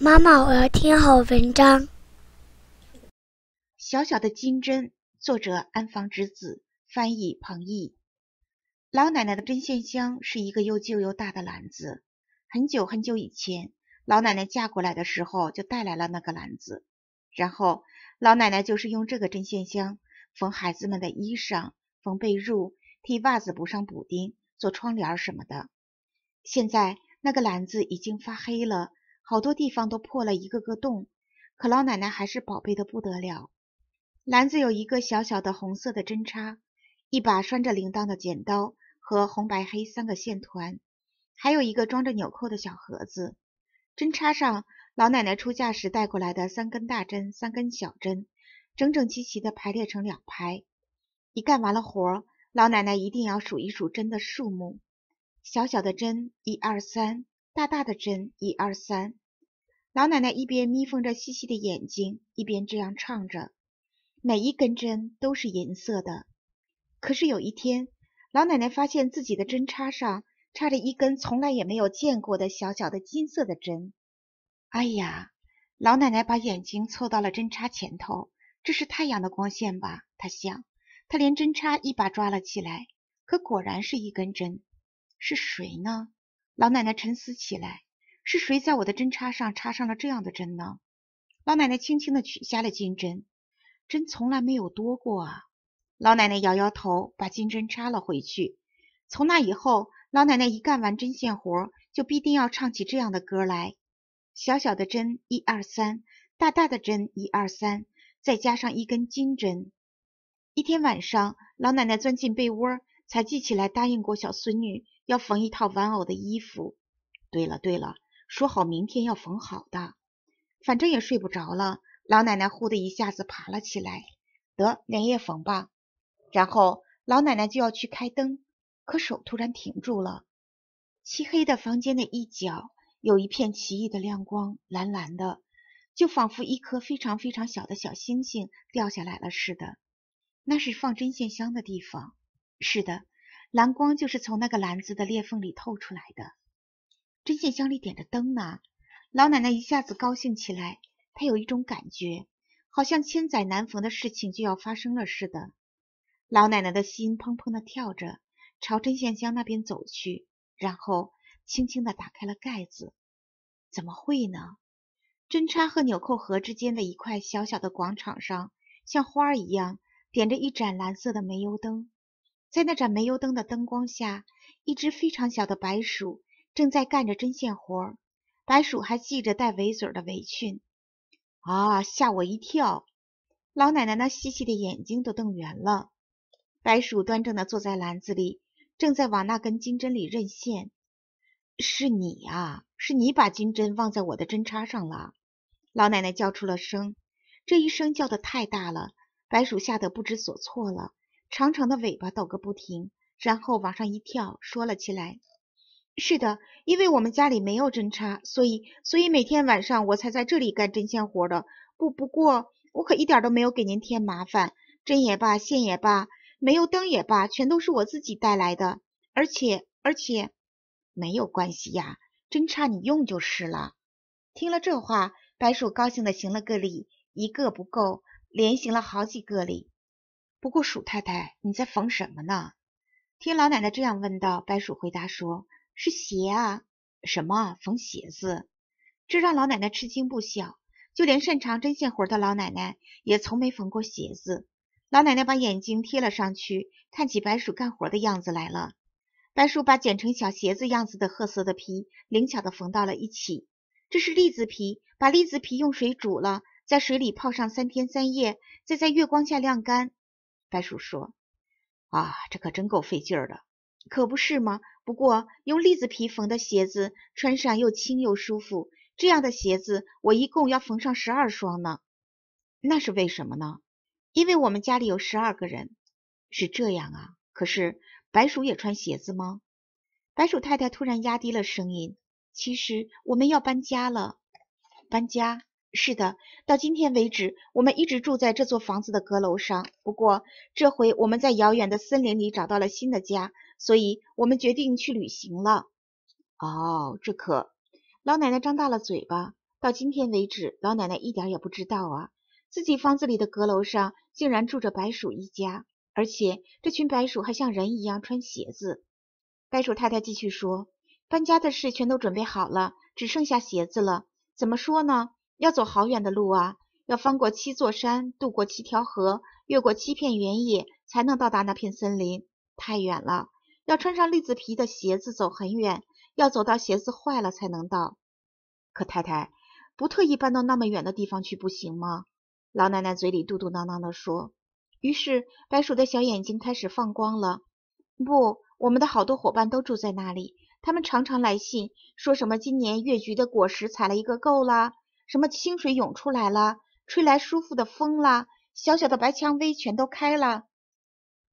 妈妈，我要听好文章。小小的金针，作者安房直子，翻译彭懿。老奶奶的针线箱是一个又旧又大的篮子。很久很久以前，老奶奶嫁过来的时候就带来了那个篮子。然后老奶奶就是用这个针线箱缝孩子们的衣裳，缝被褥，替袜子补上补丁，做窗帘什么的。现在那个篮子已经发黑了。好多地方都破了一个个洞，可老奶奶还是宝贝的不得了。篮子有一个小小的红色的针插，一把拴着铃铛的剪刀和红白黑三个线团，还有一个装着纽扣的小盒子。针插上老奶奶出嫁时带过来的三根大针、三根小针，整整齐齐的排列成两排。一干完了活，老奶奶一定要数一数针的数目。小小的针，一二三。大大的针，一二三。老奶奶一边眯缝着细细的眼睛，一边这样唱着。每一根针都是银色的。可是有一天，老奶奶发现自己的针插上插着一根从来也没有见过的小小的金色的针。哎呀！老奶奶把眼睛凑到了针插前头，这是太阳的光线吧？她想。她连针插一把抓了起来。可果然是一根针。是谁呢？老奶奶沉思起来，是谁在我的针插上插上了这样的针呢？老奶奶轻轻的取下了金针，针从来没有多过啊。老奶奶摇摇头，把金针插了回去。从那以后，老奶奶一干完针线活，就必定要唱起这样的歌来：小小的针一二三，大大的针一二三，再加上一根金针。一天晚上，老奶奶钻进被窝，才记起来答应过小孙女。要缝一套玩偶的衣服。对了对了，说好明天要缝好的，反正也睡不着了。老奶奶忽的一下子爬了起来，得连夜缝吧。然后老奶奶就要去开灯，可手突然停住了。漆黑的房间的一角有一片奇异的亮光，蓝蓝的，就仿佛一颗非常非常小的小星星掉下来了似的。那是放针线箱的地方，是的。蓝光就是从那个篮子的裂缝里透出来的。针线箱里点着灯呢，老奶奶一下子高兴起来。她有一种感觉，好像千载难逢的事情就要发生了似的。老奶奶的心砰砰的跳着，朝针线箱那边走去，然后轻轻的打开了盖子。怎么会呢？针插和纽扣盒之间的一块小小的广场上，像花一样点着一盏蓝色的煤油灯。在那盏煤油灯的灯光下，一只非常小的白鼠正在干着针线活儿。白鼠还系着带围嘴的围裙。啊！吓我一跳！老奶奶那细细的眼睛都瞪圆了。白鼠端正地坐在篮子里，正在往那根金针里任线。是你啊！是你把金针忘在我的针插上了！老奶奶叫出了声，这一声叫得太大了，白鼠吓得不知所措了。长长的尾巴抖个不停，然后往上一跳，说了起来：“是的，因为我们家里没有针插，所以，所以每天晚上我才在这里干针线活的。不，不过我可一点都没有给您添麻烦，针也罢，线也罢，煤油灯也罢，全都是我自己带来的。而且，而且没有关系呀，针插你用就是了。”听了这话，白鼠高兴的行了个礼，一个不够，连行了好几个礼。不过鼠太太，你在缝什么呢？听老奶奶这样问道，白鼠回答说：“是鞋啊，什么缝鞋子？”这让老奶奶吃惊不小，就连擅长针线活的老奶奶也从没缝过鞋子。老奶奶把眼睛贴了上去，看起白鼠干活的样子来了。白鼠把剪成小鞋子样子的褐色的皮，灵巧的缝到了一起。这是栗子皮，把栗子皮用水煮了，在水里泡上三天三夜，再在月光下晾干。白鼠说：“啊，这可真够费劲的，可不是吗？不过用栗子皮缝的鞋子，穿上又轻又舒服。这样的鞋子，我一共要缝上十二双呢。那是为什么呢？因为我们家里有十二个人。是这样啊？可是白鼠也穿鞋子吗？”白鼠太太突然压低了声音：“其实我们要搬家了。搬家。”是的，到今天为止，我们一直住在这座房子的阁楼上。不过，这回我们在遥远的森林里找到了新的家，所以我们决定去旅行了。哦，这可……老奶奶张大了嘴巴。到今天为止，老奶奶一点也不知道啊，自己房子里的阁楼上竟然住着白鼠一家，而且这群白鼠还像人一样穿鞋子。白鼠太太继续说：“搬家的事全都准备好了，只剩下鞋子了。怎么说呢？”要走好远的路啊！要翻过七座山，渡过七条河，越过七片原野，才能到达那片森林。太远了，要穿上栗子皮的鞋子走很远，要走到鞋子坏了才能到。可太太不特意搬到那么远的地方去不行吗？老奶奶嘴里嘟嘟囔囔地说。于是白鼠的小眼睛开始放光了。不，我们的好多伙伴都住在那里，他们常常来信，说什么今年越橘的果实采了一个够了。什么清水涌出来了，吹来舒服的风了，小小的白蔷薇全都开了。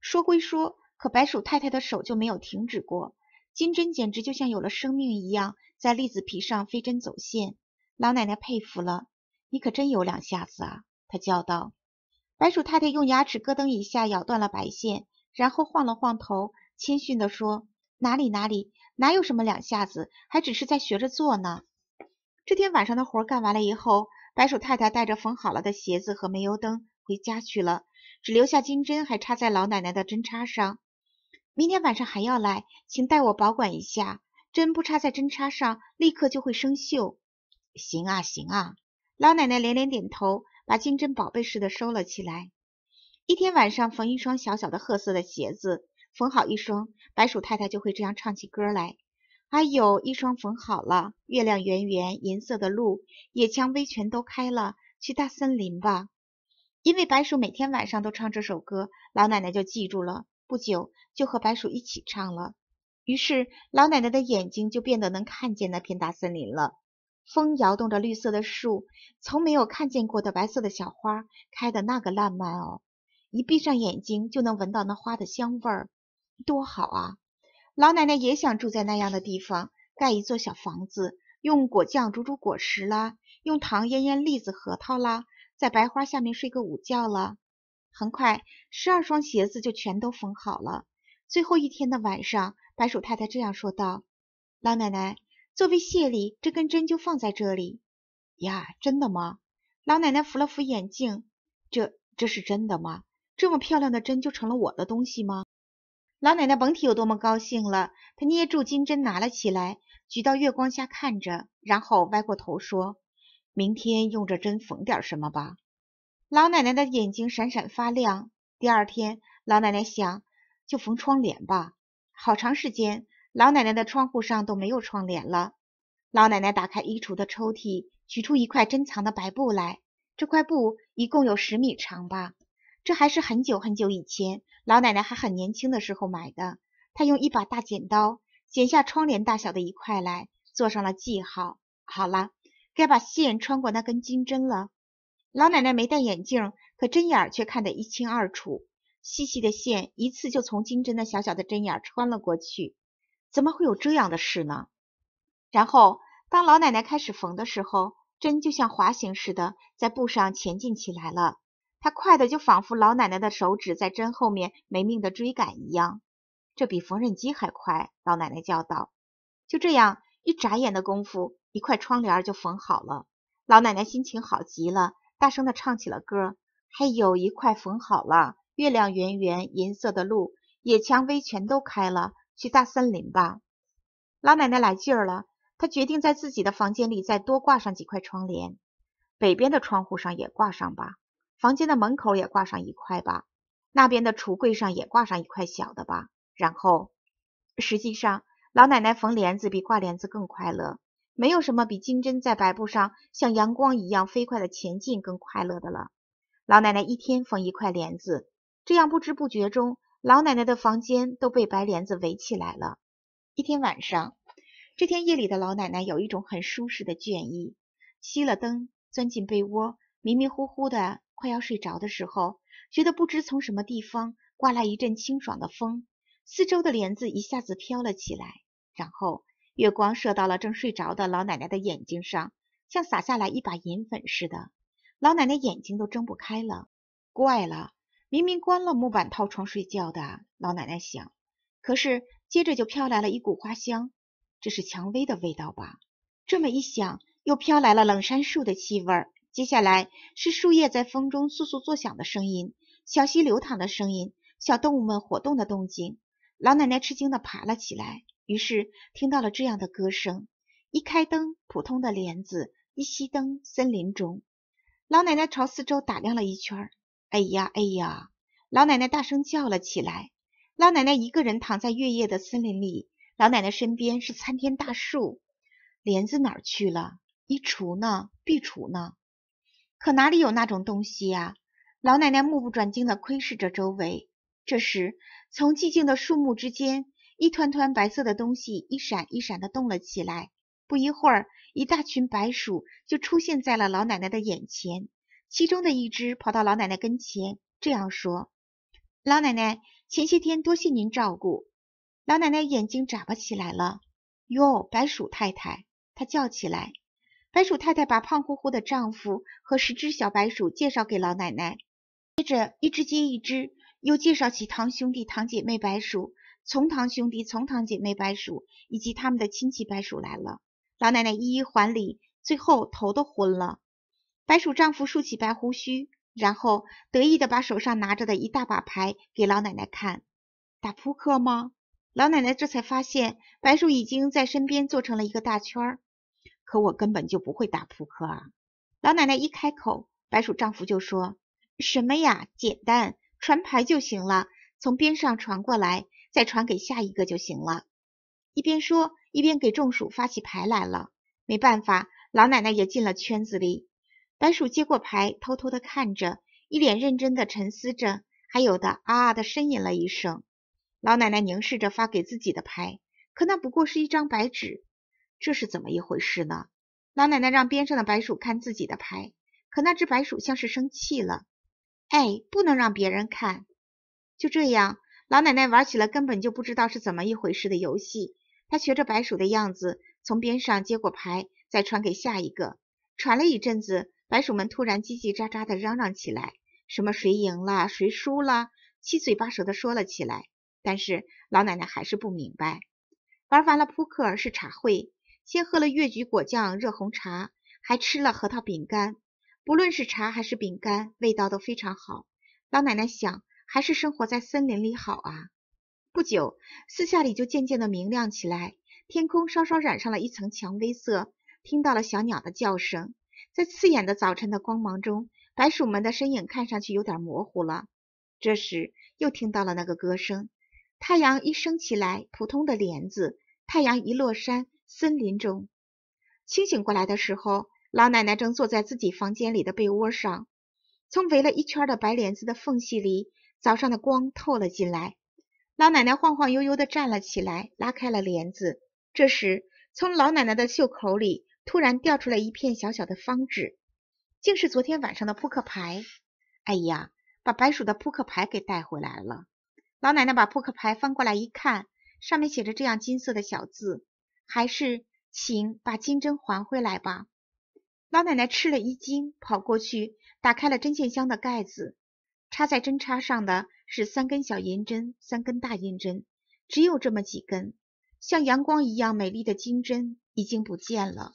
说归说，可白鼠太太的手就没有停止过，金针简直就像有了生命一样，在栗子皮上飞针走线。老奶奶佩服了，你可真有两下子啊！她叫道。白鼠太太用牙齿咯噔一下咬断了白线，然后晃了晃头，谦逊地说：“哪里哪里，哪有什么两下子，还只是在学着做呢。”这天晚上的活干完了以后，白鼠太太带着缝好了的鞋子和煤油灯回家去了，只留下金针还插在老奶奶的针插上。明天晚上还要来，请代我保管一下，针不插在针插上，立刻就会生锈。行啊行啊，老奶奶连连点头，把金针宝贝似的收了起来。一天晚上缝一双小小的褐色的鞋子，缝好一双，白鼠太太就会这样唱起歌来。还有一双缝好了。月亮圆圆，银色的路，野蔷薇全都开了。去大森林吧，因为白鼠每天晚上都唱这首歌，老奶奶就记住了。不久就和白鼠一起唱了。于是老奶奶的眼睛就变得能看见那片大森林了。风摇动着绿色的树，从没有看见过的白色的小花，开的那个烂漫哦。一闭上眼睛就能闻到那花的香味儿，多好啊！老奶奶也想住在那样的地方，盖一座小房子，用果酱煮煮果实啦，用糖腌腌栗子、核桃啦，在白花下面睡个午觉啦。很快，十二双鞋子就全都缝好了。最后一天的晚上，白鼠太太这样说道：“老奶奶，作为谢礼，这根针就放在这里。”呀，真的吗？老奶奶扶了扶眼镜：“这，这是真的吗？这么漂亮的针就成了我的东西吗？”老奶奶甭提有多么高兴了，她捏住金针拿了起来，举到月光下看着，然后歪过头说：“明天用这针缝点什么吧。”老奶奶的眼睛闪闪发亮。第二天，老奶奶想就缝窗帘吧。好长时间，老奶奶的窗户上都没有窗帘了。老奶奶打开衣橱的抽屉，取出一块珍藏的白布来。这块布一共有十米长吧。这还是很久很久以前，老奶奶还很年轻的时候买的。她用一把大剪刀剪下窗帘大小的一块来，做上了记号。好了，该把线穿过那根金针了。老奶奶没戴眼镜，可针眼却看得一清二楚。细细的线一次就从金针的小小的针眼穿了过去。怎么会有这样的事呢？然后，当老奶奶开始缝的时候，针就像滑行似的在布上前进起来了。他快的就仿佛老奶奶的手指在针后面没命的追赶一样，这比缝纫机还快。老奶奶叫道：“就这样，一眨眼的功夫，一块窗帘就缝好了。”老奶奶心情好极了，大声的唱起了歌。还有一块缝好了，月亮圆圆，银色的路，野蔷薇全都开了，去大森林吧。老奶奶来劲儿了，她决定在自己的房间里再多挂上几块窗帘，北边的窗户上也挂上吧。房间的门口也挂上一块吧，那边的橱柜上也挂上一块小的吧。然后，实际上，老奶奶缝帘子比挂帘子更快乐。没有什么比金针在白布上像阳光一样飞快地前进更快乐的了。老奶奶一天缝一块帘子，这样不知不觉中，老奶奶的房间都被白帘子围起来了。一天晚上，这天夜里的老奶奶有一种很舒适的倦意，熄了灯，钻进被窝。迷迷糊糊的，快要睡着的时候，觉得不知从什么地方刮来一阵清爽的风，四周的帘子一下子飘了起来。然后月光射到了正睡着的老奶奶的眼睛上，像洒下来一把银粉似的，老奶奶眼睛都睁不开了。怪了，明明关了木板套床睡觉的老奶奶想，可是接着就飘来了一股花香，这是蔷薇的味道吧？这么一想，又飘来了冷杉树的气味儿。接下来是树叶在风中簌簌作响的声音，小溪流淌的声音，小动物们活动的动静。老奶奶吃惊的爬了起来，于是听到了这样的歌声。一开灯，普通的帘子；一熄灯，森林中。老奶奶朝四周打量了一圈，哎呀，哎呀！老奶奶大声叫了起来。老奶奶一个人躺在月夜的森林里，老奶奶身边是参天大树。帘子哪儿去了？衣橱呢？壁橱呢？可哪里有那种东西呀？老奶奶目不转睛地窥视着周围。这时，从寂静的树木之间，一团团白色的东西一闪一闪地动了起来。不一会儿，一大群白鼠就出现在了老奶奶的眼前。其中的一只跑到老奶奶跟前，这样说：“老奶奶，前些天多谢您照顾。”老奶奶眼睛眨巴起来了。“哟，白鼠太太！”她叫起来。白鼠太太把胖乎乎的丈夫和十只小白鼠介绍给老奶奶，接着一只接一只又介绍起堂兄弟、堂姐妹白鼠，从堂兄弟、从堂姐妹白鼠以及他们的亲戚白鼠来了。老奶奶一一还礼，最后头都昏了。白鼠丈夫竖起白胡须，然后得意地把手上拿着的一大把牌给老奶奶看，打扑克吗？老奶奶这才发现白鼠已经在身边做成了一个大圈儿。可我根本就不会打扑克啊！老奶奶一开口，白鼠丈夫就说：“什么呀，简单，传牌就行了，从边上传过来，再传给下一个就行了。”一边说，一边给中鼠发起牌来了。没办法，老奶奶也进了圈子里。白鼠接过牌，偷偷的看着，一脸认真的沉思着，还有的啊的呻吟了一声。老奶奶凝视着发给自己的牌，可那不过是一张白纸。这是怎么一回事呢？老奶奶让边上的白鼠看自己的牌，可那只白鼠像是生气了。哎，不能让别人看。就这样，老奶奶玩起了根本就不知道是怎么一回事的游戏。她学着白鼠的样子，从边上接过牌，再传给下一个。传了一阵子，白鼠们突然叽叽喳喳的嚷嚷起来，什么谁赢了，谁输了，七嘴八舌的说了起来。但是老奶奶还是不明白。玩完了扑克是茶会。先喝了越橘果酱热红茶，还吃了核桃饼干。不论是茶还是饼干，味道都非常好。老奶奶想，还是生活在森林里好啊。不久，四下里就渐渐的明亮起来，天空稍稍染上了一层蔷薇色，听到了小鸟的叫声。在刺眼的早晨的光芒中，白鼠们的身影看上去有点模糊了。这时，又听到了那个歌声。太阳一升起来，普通的帘子；太阳一落山。森林中，清醒过来的时候，老奶奶正坐在自己房间里的被窝上。从围了一圈的白帘子的缝隙里，早上的光透了进来。老奶奶晃晃悠悠地站了起来，拉开了帘子。这时，从老奶奶的袖口里突然掉出来一片小小的方纸，竟是昨天晚上的扑克牌。哎呀，把白鼠的扑克牌给带回来了。老奶奶把扑克牌翻过来一看，上面写着这样金色的小字。还是请把金针还回来吧。老奶奶吃了一惊，跑过去打开了针线箱的盖子，插在针插上的是三根小银针，三根大银针，只有这么几根，像阳光一样美丽的金针已经不见了。